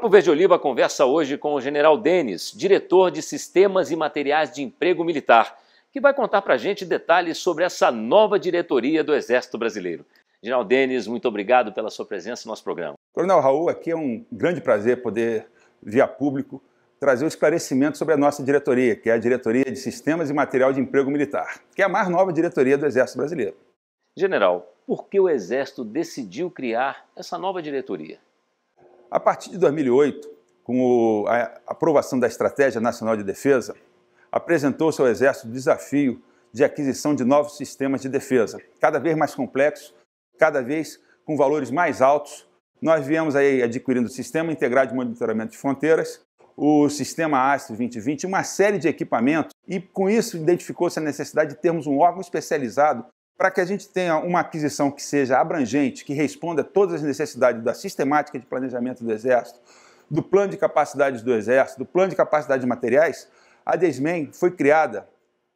Papo Verde Oliva conversa hoje com o General Denis, diretor de Sistemas e Materiais de Emprego Militar, que vai contar para a gente detalhes sobre essa nova diretoria do Exército Brasileiro. General Denis, muito obrigado pela sua presença no nosso programa. Coronel Raul, aqui é um grande prazer poder, via público, trazer o um esclarecimento sobre a nossa diretoria, que é a Diretoria de Sistemas e Material de Emprego Militar, que é a mais nova diretoria do Exército Brasileiro. General, por que o Exército decidiu criar essa nova diretoria? A partir de 2008, com a aprovação da Estratégia Nacional de Defesa, apresentou-se ao Exército o desafio de aquisição de novos sistemas de defesa, cada vez mais complexos, cada vez com valores mais altos. Nós viemos aí adquirindo o Sistema Integrado de Monitoramento de Fronteiras, o Sistema Astro 2020, uma série de equipamentos, e com isso identificou-se a necessidade de termos um órgão especializado para que a gente tenha uma aquisição que seja abrangente, que responda a todas as necessidades da sistemática de planejamento do Exército, do plano de capacidades do Exército, do plano de capacidade de materiais, a DESMEN foi criada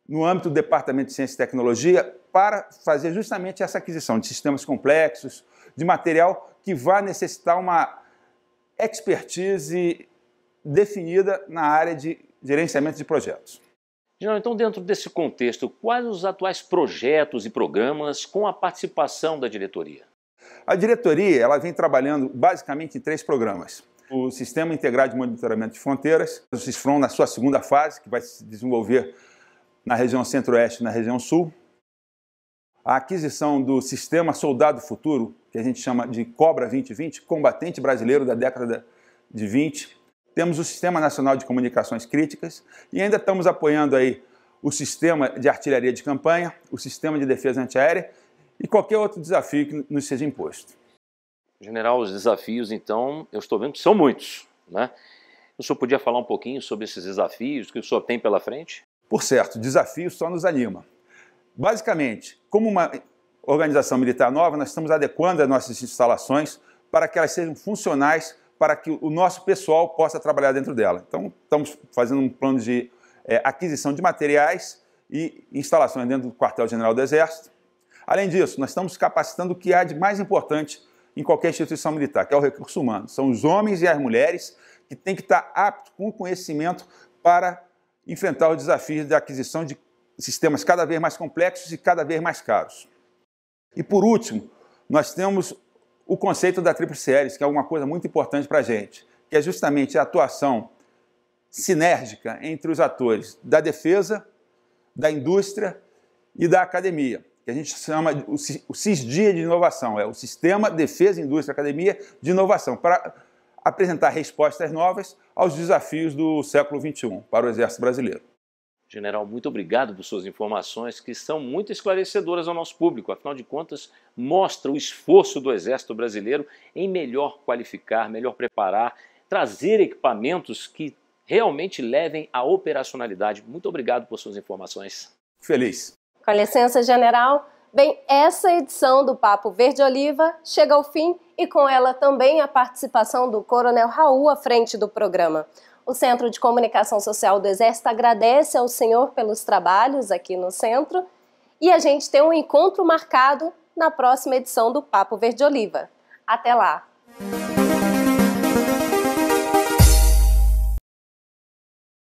no âmbito do Departamento de Ciência e Tecnologia para fazer justamente essa aquisição de sistemas complexos, de material que vá necessitar uma expertise definida na área de gerenciamento de projetos. General, então, dentro desse contexto, quais os atuais projetos e programas com a participação da diretoria? A diretoria ela vem trabalhando basicamente em três programas. O Sistema Integrado de Monitoramento de Fronteiras, o SISFRON na sua segunda fase, que vai se desenvolver na região centro-oeste e na região sul. A aquisição do Sistema Soldado Futuro, que a gente chama de Cobra 2020, combatente brasileiro da década de 20, temos o Sistema Nacional de Comunicações Críticas e ainda estamos apoiando aí o sistema de artilharia de campanha, o sistema de defesa antiaérea e qualquer outro desafio que nos seja imposto. General, os desafios, então, eu estou vendo que são muitos, né? O senhor podia falar um pouquinho sobre esses desafios que o senhor tem pela frente? Por certo, desafio só nos anima. Basicamente, como uma organização militar nova, nós estamos adequando as nossas instalações para que elas sejam funcionais para que o nosso pessoal possa trabalhar dentro dela. Então, estamos fazendo um plano de é, aquisição de materiais e instalações dentro do quartel-general do Exército. Além disso, nós estamos capacitando o que há de mais importante em qualquer instituição militar, que é o recurso humano. São os homens e as mulheres que têm que estar aptos com o conhecimento para enfrentar os desafios da aquisição de sistemas cada vez mais complexos e cada vez mais caros. E por último, nós temos o conceito da tríplice hélice, que é uma coisa muito importante para a gente, que é justamente a atuação sinérgica entre os atores da defesa, da indústria e da academia, que a gente chama o CISDIA de inovação, é o Sistema Defesa, Indústria Academia de Inovação, para apresentar respostas novas aos desafios do século XXI para o Exército Brasileiro. General, muito obrigado por suas informações, que são muito esclarecedoras ao nosso público. Afinal de contas, mostra o esforço do Exército Brasileiro em melhor qualificar, melhor preparar, trazer equipamentos que realmente levem à operacionalidade. Muito obrigado por suas informações. Feliz. Com licença, general. Bem, essa edição do Papo Verde Oliva chega ao fim e com ela também a participação do Coronel Raul à frente do programa. O Centro de Comunicação Social do Exército agradece ao senhor pelos trabalhos aqui no centro e a gente tem um encontro marcado na próxima edição do Papo Verde Oliva. Até lá!